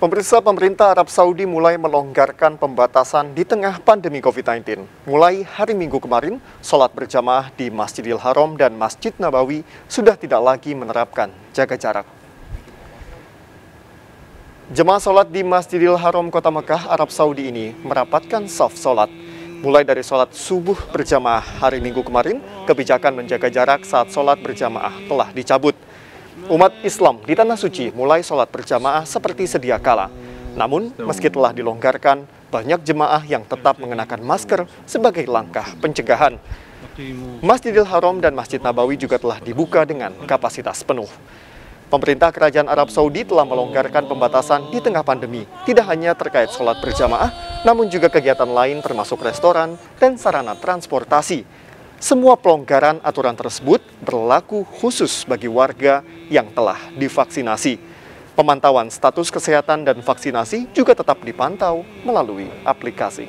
Pemirsa pemerintah Arab Saudi mulai melonggarkan pembatasan di tengah pandemi COVID-19. Mulai hari Minggu kemarin, sholat berjamaah di Masjidil Haram dan Masjid Nabawi sudah tidak lagi menerapkan jaga jarak. Jemaah sholat di Masjidil Haram Kota Mekah, Arab Saudi ini merapatkan saf sholat. Mulai dari sholat subuh berjamaah hari Minggu kemarin, kebijakan menjaga jarak saat sholat berjamaah telah dicabut. Umat Islam di Tanah Suci mulai sholat berjamaah seperti sedia kala. Namun, meski telah dilonggarkan, banyak jemaah yang tetap mengenakan masker sebagai langkah pencegahan. Masjidil Haram dan Masjid Nabawi juga telah dibuka dengan kapasitas penuh. Pemerintah Kerajaan Arab Saudi telah melonggarkan pembatasan di tengah pandemi, tidak hanya terkait sholat berjamaah, namun juga kegiatan lain termasuk restoran dan sarana transportasi semua pelonggaran aturan tersebut berlaku khusus bagi warga yang telah divaksinasi. Pemantauan status kesehatan dan vaksinasi juga tetap dipantau melalui aplikasi.